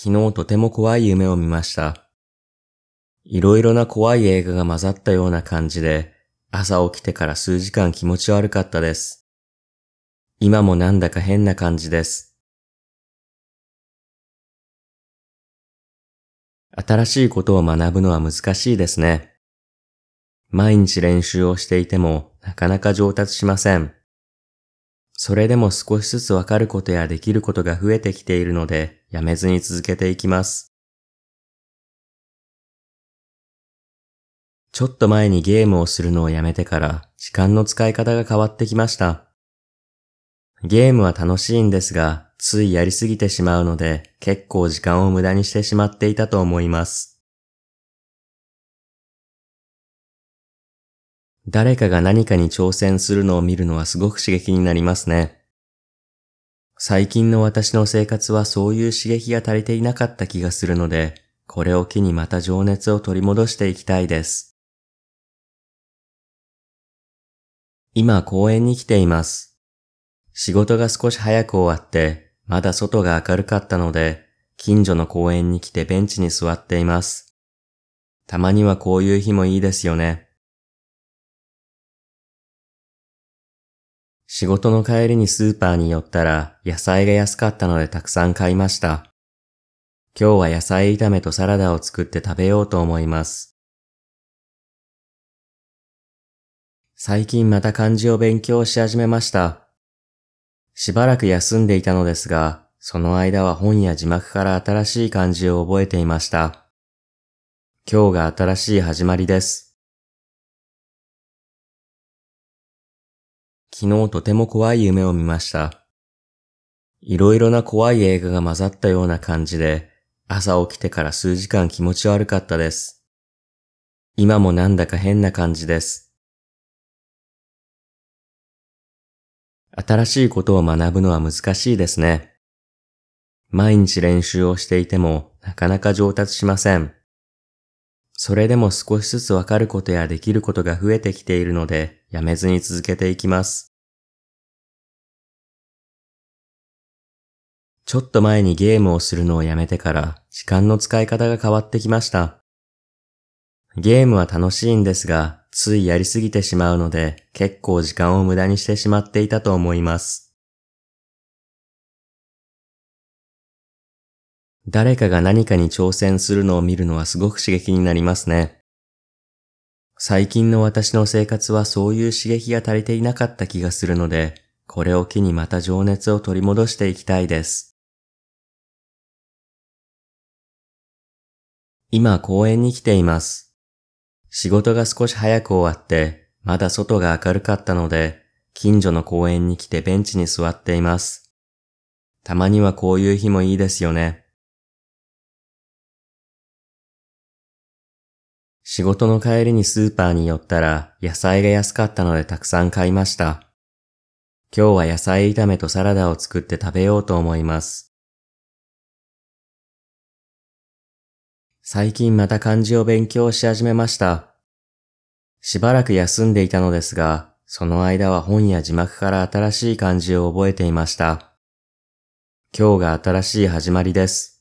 昨日とても怖い夢を見ました。いろいろな怖い映画が混ざったような感じで、朝起きてから数時間気持ち悪かったです。今もなんだか変な感じです。新しいことを学ぶのは難しいですね。毎日練習をしていてもなかなか上達しません。それでも少しずつわかることやできることが増えてきているので、やめずに続けていきます。ちょっと前にゲームをするのをやめてから時間の使い方が変わってきました。ゲームは楽しいんですが、ついやりすぎてしまうので結構時間を無駄にしてしまっていたと思います。誰かが何かに挑戦するのを見るのはすごく刺激になりますね。最近の私の生活はそういう刺激が足りていなかった気がするので、これを機にまた情熱を取り戻していきたいです。今公園に来ています。仕事が少し早く終わって、まだ外が明るかったので、近所の公園に来てベンチに座っています。たまにはこういう日もいいですよね。仕事の帰りにスーパーに寄ったら野菜が安かったのでたくさん買いました。今日は野菜炒めとサラダを作って食べようと思います。最近また漢字を勉強し始めました。しばらく休んでいたのですが、その間は本や字幕から新しい漢字を覚えていました。今日が新しい始まりです。昨日とても怖い夢を見ました。いろいろな怖い映画が混ざったような感じで、朝起きてから数時間気持ち悪かったです。今もなんだか変な感じです。新しいことを学ぶのは難しいですね。毎日練習をしていてもなかなか上達しません。それでも少しずつわかることやできることが増えてきているので、やめずに続けていきます。ちょっと前にゲームをするのをやめてから時間の使い方が変わってきました。ゲームは楽しいんですが、ついやりすぎてしまうので結構時間を無駄にしてしまっていたと思います。誰かが何かに挑戦するのを見るのはすごく刺激になりますね。最近の私の生活はそういう刺激が足りていなかった気がするので、これを機にまた情熱を取り戻していきたいです。今公園に来ています。仕事が少し早く終わって、まだ外が明るかったので、近所の公園に来てベンチに座っています。たまにはこういう日もいいですよね。仕事の帰りにスーパーに寄ったら野菜が安かったのでたくさん買いました。今日は野菜炒めとサラダを作って食べようと思います。最近また漢字を勉強し始めました。しばらく休んでいたのですが、その間は本や字幕から新しい漢字を覚えていました。今日が新しい始まりです。